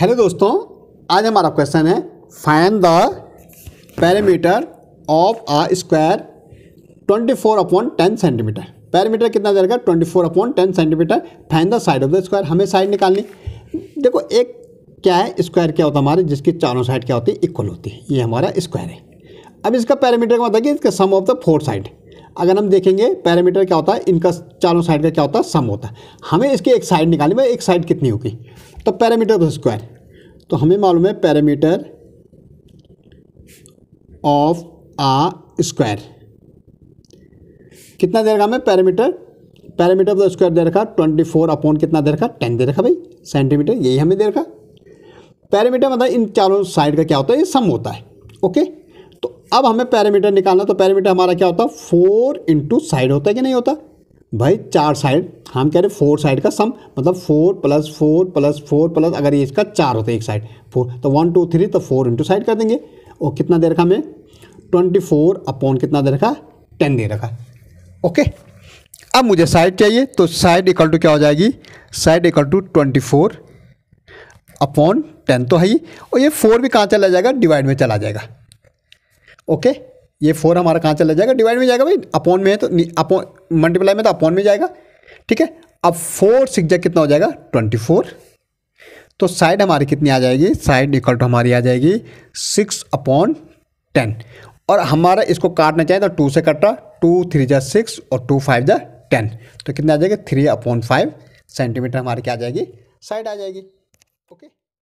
hello दोस्तों आज हमारा क्वेश्चन है find the parameter of a square 24 four upon ten centimeter parameter कितना जाएगा 24 four upon ten centimeter find the side of the square हमें side निकालनी देखो एक क्या है स्क्वायर क्या होता है हमारे जिसकी चारों साइड क्या होती है इक्वल होती है ये हमारा स्क्वायर है अब इसका पैरामीटर क्या होता है कि इसका sum of the four side अगर हम देखेंगे पैरामीटर क्या होता है इनका चारों साइड का क्या होता है सम होता है हमें इसकी एक साइड निकालनी है एक साइड कितनी होगी तो पैरामीटर ऑफ स्क्वायर तो हमें मालूम है पैरामीटर ऑफ आ स्क्वायर कितना दे रखा हमें parameter parameter of the square दे रखा ट्वेंटी फोर अपॉन कितना दे रखा टेन दे रखा भाई सेंटीमीटर यही हमें दे रखा पैरामीटर मतलब इन चारों साइड का क्या होता है ये सम होता है ओके अब हमें पैरामीटर निकालना तो पैरामीटर हमारा क्या होता है फोर इंटू साइड होता है कि नहीं होता भाई चार साइड हम कह रहे फोर साइड का सम मतलब four plus four plus four plus अगर ये इसका चार होता है एक साइड फोर तो वन टू थ्री तो फोर इंटू साइड कर देंगे और कितना दे रखा हमें ट्वेंटी फोर अपॉन कितना दे रखा टेन दे रखा ओके अब मुझे साइड चाहिए तो साइड इक्वल टू क्या हो जाएगी side equal to twenty four upon ten तो है ही और ये फोर भी कहाँ चला जाएगा डिवाइड में चला जाएगा ओके ये फोर हमारा कहाँ चला जाएगा डिवाइड में जाएगा भाई अपॉन में है तो अपॉन मल्टीप्लाई में तो अपॉन में जाएगा ठीक है अब फोर सिक्स जा कितना हो जाएगा ट्वेंटी फोर तो साइड हमारी कितनी आ जाएगी साइड इक्वल टू हमारी आ जाएगी सिक्स अपॉन टेन और हमारा इसको काटना चाहिए तो टू से कट रहा टू थ्री जा सिक्स और टू फाइव जा टेन तो कितना आ जाएगा थ्री अपॉन फाइव सेंटीमीटर हमारी क्या आ जाएगी साइड आ जाएगी ओके